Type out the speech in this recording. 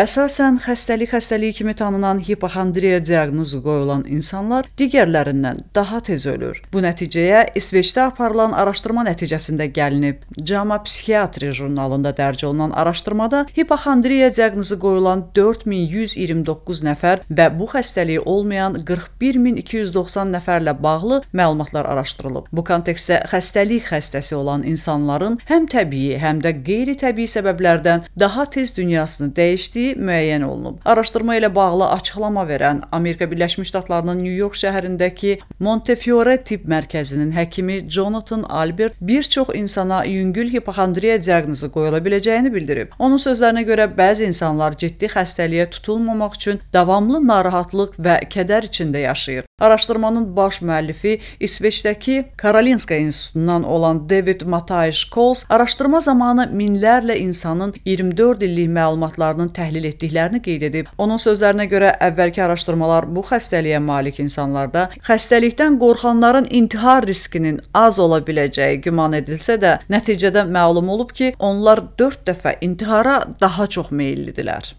Əsasən xəstəlik xəstəliyi kimi tanınan hipoxondriya diaqnozu qoyulan insanlar digərlərindən daha tez ölür. Bu nəticəyə İsveçdə aparılan araşdırma nəticəsində gəlinib. JAMA Psixiatri jurnalında dərc olunan araşdırmada hipoxondriya diaqnozu qoyulan 4129 nəfər və bu xəstəliyi olmayan 41290 nəfərlə bağlı məlumatlar araşdırılıb. Bu kontekstdə xəstəlik xəstəsi olan insanların həm təbii, həm də qeyri-təbii səbəblərdən daha tez dünyasını dəyişdiyi şəxsi müəyyən olunub. Araşdırma ilə bağlı açıqlama verən Amerika Birləşmiş Ştatlarının Nyu-York şəhərindəki Montefiore tibb mərkəzinin həkimi Jonathan Albert bir çox insana yüngül hipoxondriya diaqnozu qoyula biləcəyini bildirib. Onun sözlərinə görə bəzi insanlar ciddi xəstəliyə tutulmamaq üçün davamlı narahatlıq və kədər içində yaşayır. Araşdırmanın baş müəllifi İsveçdəki Karolinska institutundan olan David Mataish Coles araşdırma zamanı minlərlə insanın 24 illik məlumatlarının təhlil təhlil etdiklərini qeyd edib. Onun sözlərinə görə əvvəlki araşdırmalar bu xəstəliyə malik insanlarda xəstəlikdən qorxanların intihar riskinin az ola biləcəyi güman edilsə də, nəticədə məlum olub ki, onlar 4 dəfə intihara daha çox meyllidirlər.